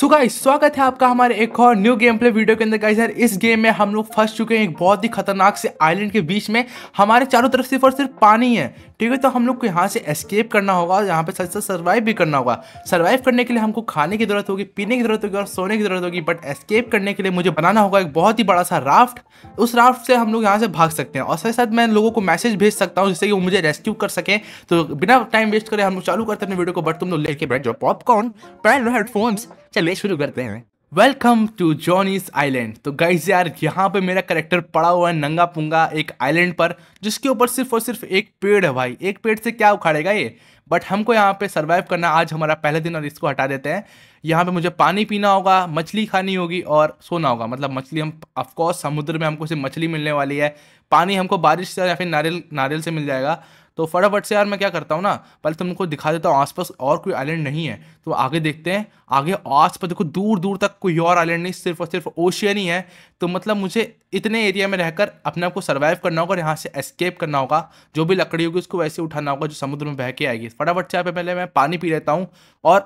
So guys स्वागत है आपका हमारे एक और न्यू गेम प्ले वीडियो के अंदर गाइस यार इस गेम में हम लोग फंस चुके हैं एक बहुत ही खतरनाक से आइलैंड के बीच में हमारे चारों तरफ सिर्फ और सिर्फ पानी है ठीक है तो हम लोग को यहाँ से एस्केप करना होगा और यहाँ पे सच सच सर्वाइव भी करना होगा सर्वाइव करने के लिए हमको खाने की जरूरत होगी पीने की जरूरत होगी और सोने की जरूरत होगी बट एस्केप करने के लिए मुझे बनाना होगा एक बहुत ही बड़ा सा राफ्ट उस राफ्ट से हम लोग यहाँ से भाग सकते हैं और साथ साथ मैं लोगों को मैसेज भेज सकता हूँ जिससे कि वो मुझे रेस्क्यू कर सकें तो बिना टाइम वेस्ट करें हम लोग चालू करते हैं अपने वीडियो को बट तुम लोग लेके बैठ जाओ पॉपकॉर्न पैन हेडफोन्स चलिए शुरू करते हैं वेलकम टू जॉनीस आइलैंड तो गाइज यार यहाँ पे मेरा करेक्टर पड़ा हुआ है नंगा पुंगा एक आइलैंड पर जिसके ऊपर सिर्फ और सिर्फ एक पेड़ है भाई एक पेड़ से क्या उखाड़ेगा ये बट हमको यहाँ पे सर्वाइव करना आज हमारा पहले दिन और इसको हटा देते हैं यहाँ पे मुझे पानी पीना होगा मछली खानी होगी और सोना होगा मतलब मछली हम ऑफकोर्स समुद्र में हमको सिर्फ मछली मिलने वाली है पानी हमको बारिश से या फिर नारियल नारियल से मिल जाएगा तो फटाफट से यार मैं क्या करता हूँ ना पहले तुमको तो दिखा देता हूँ आसपास और कोई आइलैंड नहीं है तो आगे देखते हैं आगे आसपास देखो दूर दूर तक कोई और आइलैंड नहीं सिर्फ और सिर्फ ओशियन ही है तो मतलब मुझे इतने एरिया में रहकर अपने आप को सर्वाइव करना होगा और यहाँ से एस्केप करना होगा जो भी लकड़ी होगी उसको वैसे उठाना होगा जो समुद्र में बह के आएगी फटाफट से यहाँ पहले मैं पानी पी लेता हूँ और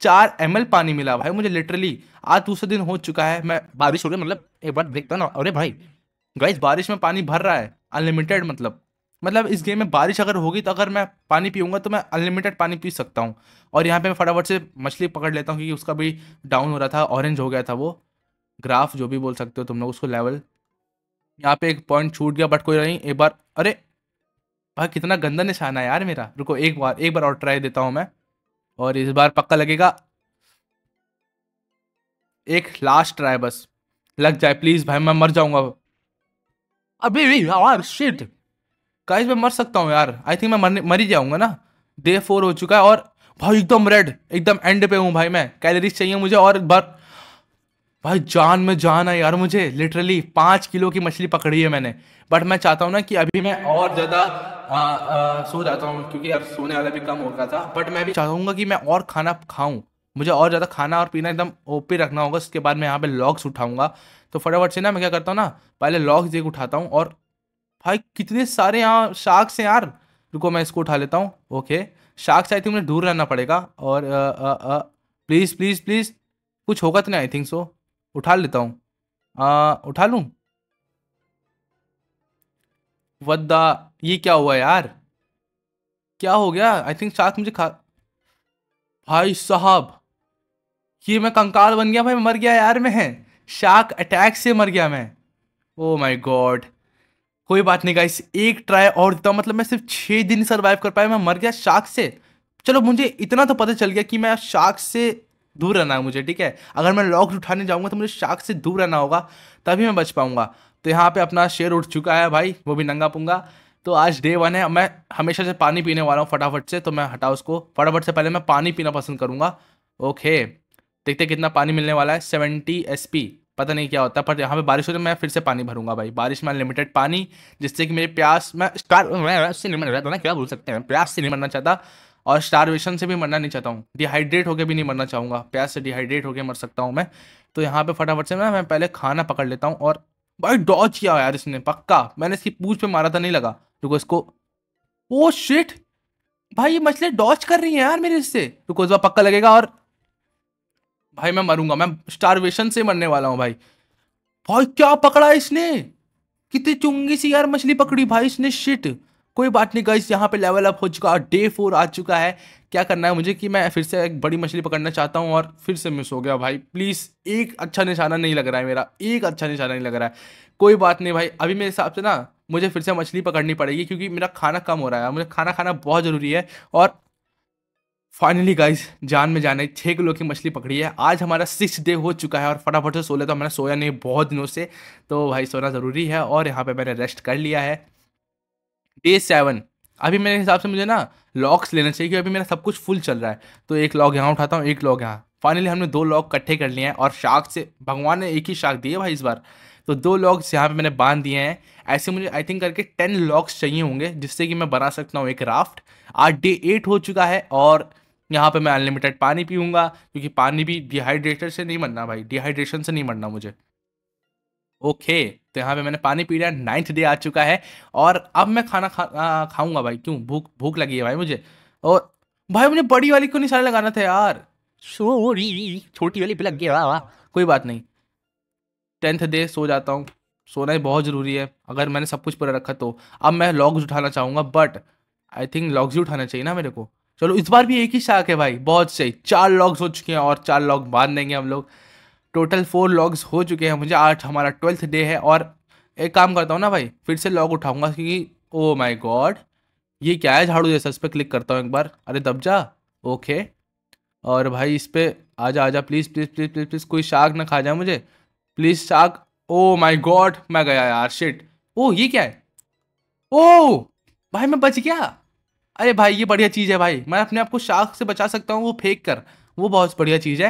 चार एम पानी मिला भाई मुझे लिटरली आज दूसरे दिन हो चुका है मैं बारिश हो गई मतलब एक बार देखता तो ना अरे भाई गाइस बारिश में पानी भर रहा है अनलिमिटेड मतलब मतलब इस गेम में बारिश अगर होगी तो अगर मैं पानी पीऊँगा तो मैं अनलिमिटेड पानी पी सकता हूँ और यहाँ पे मैं फटाफट से मछली पकड़ लेता हूँ क्योंकि उसका भी डाउन हो रहा था ऑरेंज हो गया था वो ग्राफ जो भी बोल सकते हो तुम लोग उसको लेवल यहाँ पे एक पॉइंट छूट गया बट कोई नहीं एक बार अरे भाई कितना गंदा निशाना है यार मेरा रुको एक बार एक बार और ट्राई देता हूँ मैं और इस बार पक्का लगेगा एक लास्ट ट्राई बस लग जाए प्लीज़ भाई मैं मर जाऊँगा अभी भी शिट गाइस मैं मर सकता हूँ यार आई थिंक मैं मरने मर ही जाऊँगा ना डे फोर हो चुका है और भाई एकदम रेड एकदम एंड पे हूँ भाई मैं कैलरीज चाहिए मुझे और बार भाई जान में जान है यार मुझे लिटरली पाँच किलो की मछली पकड़ी है मैंने बट मैं चाहता हूँ ना कि अभी मैं और ज़्यादा सो जाता हूँ क्योंकि अब सोने वाला भी कम हो गया था बट मैं भी चाहूँगा कि मैं और खाना खाऊँ मुझे और ज़्यादा खाना और पीना एकदम ओपी रखना होगा उसके बाद मैं यहाँ पे लॉग्स उठाऊँगा तो फटाफट से ना मैं क्या करता हूँ ना पहले लॉग्स एक उठाता हूँ और भाई कितने सारे यहाँ शार्क्स हैं यार रुको मैं इसको उठा लेता हूँ ओके शार्क्स आई थिंक मुझे दूर रहना पड़ेगा और प्लीज़ प्लीज़ प्लीज़ कुछ होगा तो नहीं आई थिंक सो उठा लेता हूँ उठा लूँ वद्दा ये क्या हुआ यार क्या हो गया आई थिंक शार्क मुझे खा भाई साहब ये मैं कंकाल बन गया भाई मर गया यार मैं शार्क अटैक से मर गया मैं ओ माई गॉड कोई बात नहीं गाइस एक ट्राई और देता तो मतलब मैं सिर्फ छः दिन सर्वाइव कर पाया मैं मर गया शार्क से चलो मुझे इतना तो पता चल गया कि मैं शार्क से दूर रहना है मुझे ठीक है अगर मैं लॉक्स उठाने जाऊँगा तो मुझे शार्क से दूर रहना होगा तभी मैं बच पाऊँगा तो यहाँ पर अपना शेर उठ चुका है भाई वो भी नंगा पुंगा तो आज डे वन है मैं हमेशा से पानी पीने वाला हूँ फटाफट से तो मैं हटाओ उसको फटाफट से पहले मैं पानी पीना पसंद करूँगा ओके देखते कितना पानी मिलने वाला है सेवेंटी एस पता नहीं क्या होता है पर यहाँ पे बारिश हो रही है मैं फिर से पानी भरूंगा भाई बारिश में अनलिमिटेड पानी जिससे कि मेरी प्यास मैं स्टार से नहीं मर ना क्या बोल सकते हैं प्यास से नहीं मरना चाहता और स्टारवेशन से भी मरना नहीं चाहता हूँ डिहाइड्रेट होकर भी नहीं मरना चाहूँगा प्यास से डिहाइड्रेट होकर मर सकता हूँ मैं तो यहाँ पे फटाफट से ना मैं पहले खाना पकड़ लेता हूँ और भाई डॉच किया यार इसने पक्का मैंने इसकी पूछ पे मारा था नहीं लगा रुको इसको ओ oh शिट भाई ये मछली डॉच कर रही है यार मेरे इससे रुको इस बार पक्का लगेगा और भाई मैं मरूंगा मैं स्टारवेशन से मरने वाला हूँ भाई भाई क्या पकड़ा इसने कितनी चुंगी सी यार मछली पकड़ी भाई इसने शिट कोई बात नहीं गाइस यहाँ पे लेवल अप हो चुका है डे फोर आ चुका है क्या करना है मुझे कि मैं फिर से एक बड़ी मछली पकड़ना चाहता हूँ और फिर से मिस हो गया भाई प्लीज़ एक अच्छा निशाना नहीं लग रहा है मेरा एक अच्छा निशाना नहीं लग रहा है कोई बात नहीं भाई अभी मेरे हिसाब से ना मुझे फिर से मछली पकड़नी पड़ेगी क्योंकि मेरा खाना कम हो रहा है मुझे खाना खाना बहुत ज़रूरी है और फाइनली गाइज जान में जाने छः किलो की मछली पकड़ी है आज हमारा सिक्स डे हो चुका है और फटाफट से सो लेता तो मैंने सोया नहीं बहुत दिनों से तो भाई सोना ज़रूरी है और यहाँ पे मैंने रेस्ट कर लिया है डे सेवन अभी मेरे हिसाब से मुझे ना लॉक्स लेना चाहिए क्योंकि अभी मेरा सब कुछ फुल चल रहा है तो एक लॉक यहाँ उठाता हूँ एक लॉक यहाँ फाइनली हमने दो लॉक इकट्ठे कर लिए हैं और शाख से भगवान ने एक ही शाख दी है भाई इस बार तो दो लॉक्स यहाँ पे मैंने बांध दिए हैं ऐसे मुझे आई थिंक करके टेन लॉक्स चाहिए होंगे जिससे कि मैं बना सकता हूँ एक राफ्ट आज डे एट हो चुका है और यहाँ पे मैं अनलिमिटेड पानी पीऊँगा क्योंकि पानी भी डिहाइड्रेटर से नहीं मरना भाई डिहाइड्रेशन से नहीं मरना मुझे ओके तो यहाँ पे मैंने पानी पी लिया नाइन्थ डे आ चुका है और अब मैं खाना खा खाऊँगा भाई क्यों भूख भूख लगी है भाई मुझे और भाई मुझे बड़ी वाली क्यों निशाना लगाना था यार सोरी छोटी वाली पे लग गया वाह कोई बात नहीं टेंथ डे सो जाता हूँ सोना ही बहुत ज़रूरी है अगर मैंने सब कुछ पूरा रखा तो अब मैं लॉग्स उठाना चाहूँगा बट आई थिंक लॉग्स ही उठाना चाहिए ना मेरे को चलो इस बार भी एक ही शाक है भाई बहुत सही चार लॉग्स हो चुके हैं और चार लॉग बांध देंगे हम लोग टोटल फोर लॉग्स हो चुके हैं मुझे आज हमारा ट्वेल्थ डे है और एक काम करता हूँ ना भाई फिर से लॉग उठाऊंगा क्योंकि ओ माय गॉड ये क्या है झाड़ू जैसा इस पर क्लिक करता हूँ एक बार अरे दब जा ओके और भाई इस पर आ जा आ जा please please please please please कोई शाक ना खा जाए मुझे प्लीज़ शाक ओ माय गॉड मैं गया यार शिट ओ oh, ये क्या है ओ oh! भाई मैं बच गया अरे भाई ये बढ़िया चीज़ है भाई मैं अपने आप को शाख से बचा सकता हूँ वो फेंक कर वो बहुत बढ़िया चीज़ है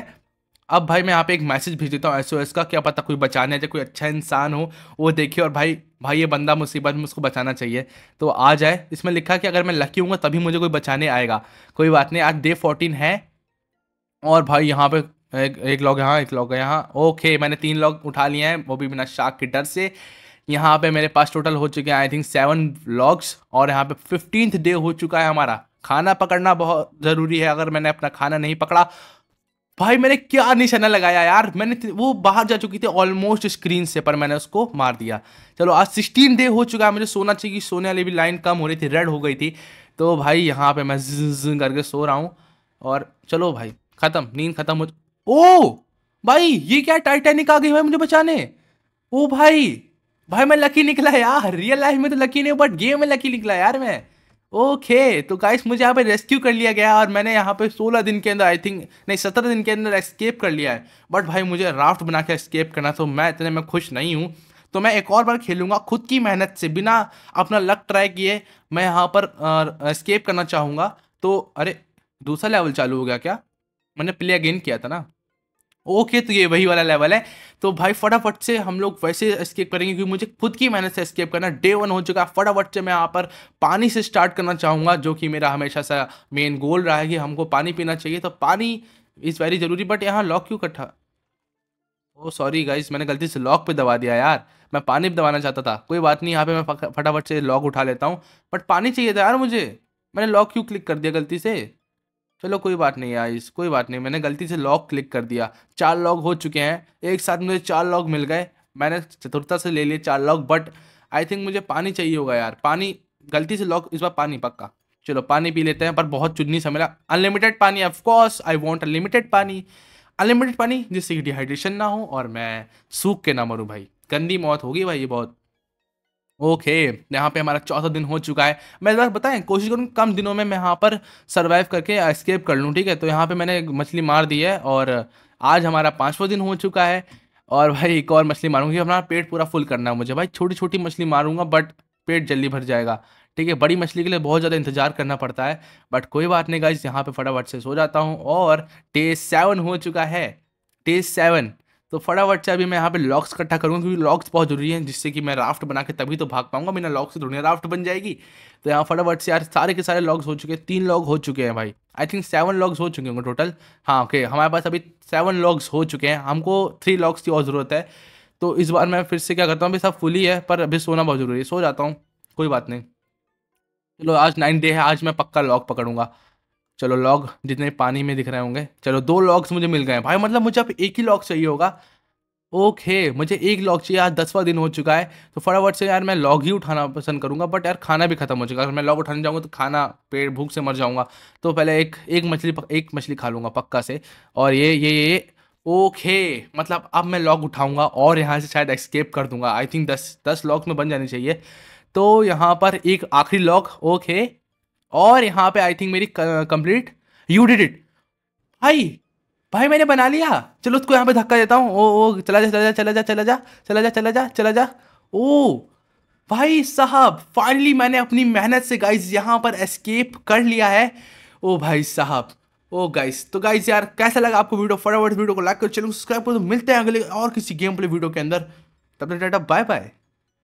अब भाई मैं यहाँ पे एक मैसेज भेज देता हूँ एस का क्या पता कोई बचाने जाए कोई अच्छा इंसान हो वो देखे और भाई भाई ये बंदा मुसीबत में उसको बचाना चाहिए तो आ जाए इसमें लिखा कि अगर मैं लकी हूँ तभी मुझे कोई बचाने आएगा कोई बात नहीं आज डे फोर्टीन है और भाई यहाँ पे एक, लॉग यहाँ एक लॉग यहाँ ओके मैंने तीन लॉग उठा लिए हैं वो भी बिना शाख के डर से यहाँ पे मेरे पास टोटल हो चुके हैं आई थिंक सेवन व्लॉग्स और यहाँ पे फिफ्टींथ डे हो चुका है हमारा खाना पकड़ना बहुत ज़रूरी है अगर मैंने अपना खाना नहीं पकड़ा भाई मैंने क्या निशाना लगाया यार मैंने वो बाहर जा चुकी थी ऑलमोस्ट स्क्रीन से पर मैंने उसको मार दिया चलो आज सिक्सटीन डे हो चुका है मुझे सोना चाहिए सोने वाली भी लाइन कम हो रही थी रेड हो गई थी तो भाई यहाँ पे मैं जिन करके सो रहा हूँ और चलो भाई ख़त्म नींद ख़त्म हो ओ भाई ये क्या टाइटैनिक आ गई भाई मुझे बचाने ओ भाई भाई मैं लकी निकला यार रियल लाइफ में तो लकी नहीं बट गेम में लकी निकला यार मैं ओके तो गाइस मुझे यहाँ पे रेस्क्यू कर लिया गया और मैंने यहाँ पे 16 दिन के अंदर आई थिंक नहीं 17 दिन के अंदर एस्केप कर लिया है बट भाई मुझे राफ्ट बना के एस्केप करना तो मैं इतने में खुश नहीं हूँ तो मैं एक और बार खेलूंगा खुद की मेहनत से बिना अपना लक ट्राई किए मैं यहाँ पर एस्केप करना चाहूँगा तो अरे दूसरा लेवल चालू हो गया क्या मैंने प्ले अगेन किया था ना ओके तो ये वही वाला लेवल है तो भाई फटाफट से हम लोग वैसे एस्केप करेंगे क्योंकि मुझे खुद की मेहनत से एस्केप करना डे वन हो चुका है फटाफट से मैं यहाँ पर पानी से स्टार्ट करना चाहूँगा जो कि मेरा हमेशा सा मेन गोल रहा है कि हमको पानी पीना चाहिए तो पानी इज़ वेरी ज़रूरी बट यहाँ लॉक क्यों कट्ठा ओ सॉरी गाइज मैंने गलती से लॉक पे दबा दिया यार मैं पानी भी दबाना चाहता था कोई बात नहीं यहाँ पे मैं फटाफट से लॉक उठा लेता हूँ बट पानी चाहिए था यार मुझे मैंने लॉक क्यों क्लिक कर दिया गलती से चलो कोई बात नहीं आई कोई बात नहीं मैंने गलती से लॉक क्लिक कर दिया चार लॉक हो चुके हैं एक साथ मुझे चार लॉक मिल गए मैंने चतुर्था से ले लिए चार लॉक बट आई थिंक मुझे पानी चाहिए होगा यार पानी गलती से लॉक इस बार पानी पक्का चलो पानी पी लेते हैं पर बहुत चुननी से मिला अनलिमिटेड पानी ऑफकोर्स आई वॉन्ट अनलिमिटेड पानी अनलिमिटेड पानी जिससे कि डिहाइड्रेशन ना हो और मैं सूख के ना मरूँ भाई गंदी मौत होगी भाई ये बहुत ओके okay, यहाँ पे हमारा चौथा दिन हो चुका है मैं इस बार बताएं कोशिश करूँ कम दिनों में मैं यहाँ पर सर्वाइव करके एस्केप कर लूँ ठीक है तो यहाँ पे मैंने मछली मार दी है और आज हमारा पाँचवा दिन हो चुका है और भाई एक और मछली मारूंगी अपना पेट पूरा फुल करना है मुझे भाई छोटी छोटी मछली मारूंगा बट पेट जल्दी भर जाएगा ठीक है बड़ी मछली के लिए बहुत ज़्यादा इंतजार करना पड़ता है बट कोई बात नहीं गाइज यहाँ पर फटाफट से सो जाता हूँ और डे सेवन हो चुका है डे सेवन तो फटाफट से अभी मैं यहाँ पे लॉक्स इकट्ठा करूँगा क्योंकि लॉक्स बहुत जरूरी है जिससे कि मैं राफ्ट बना के तभी तो भाग पाऊंगा बिना लॉक से दुनिया राफ्ट बन जाएगी तो यहाँ फटाफट से यार सारे के सारे लॉक्स हो चुके हैं तीन लॉग हो चुके हैं भाई आई थिंक सेवन लॉग्स हो चुके होंगे टोटल हाँ ओके हमारे पास अभी सेवन लॉग्स हो चुके हैं हमको थ्री लॉग्स की और ज़रूरत है तो इस बार मैं फिर से क्या करता हूँ अभी सब फुली है पर अभी सोना बहुत ज़रूरी है सो जाता हूँ कोई बात नहीं चलो आज नाइन डे है आज मैं पक्का लॉक पकड़ूंगा चलो लॉग जितने पानी में दिख रहे होंगे चलो दो लॉग्स मुझे मिल गए भाई मतलब मुझे अब एक ही लॉग चाहिए होगा ओके मुझे एक लॉग चाहिए आज दसवा दिन हो चुका है तो फटाफट से यार मैं लॉग ही उठाना पसंद करूंगा बट यार खाना भी खत्म हो चुका अगर मैं लॉग उठाने जाऊँगा तो खाना पेट भूख से मर जाऊँगा तो पहले एक एक मछली एक मछली खा लूंगा पक्का से और ये ये ये ओके मतलब अब मैं लॉग उठाऊंगा और यहाँ से शायद एस्केप कर दूंगा आई थिंक दस दस लॉग में बन जानी चाहिए तो यहाँ पर एक आखिरी लॉग ओके और यहाँ पे आई थिंक मेरी कंप्लीट यू डिड इट भाई भाई मैंने बना लिया चलो उसको यहाँ पे धक्का देता हूँ ओ ओ चला जा चला जा चला जा चला जा चला जा चला जा चला जा ओ भाई साहब फाइनली मैंने अपनी मेहनत से गाइज यहाँ पर एस्केप कर लिया है ओ भाई साहब ओ गाइस तो गाइस यार कैसा लगा आपको वीडियो फटाफट वीडियो को लाइक करो चैनल सब्सक्राइब करो तो मिलते हैं अगले और किसी गेम प्ले वीडियो के अंदर तब तक टाटा बाय बाय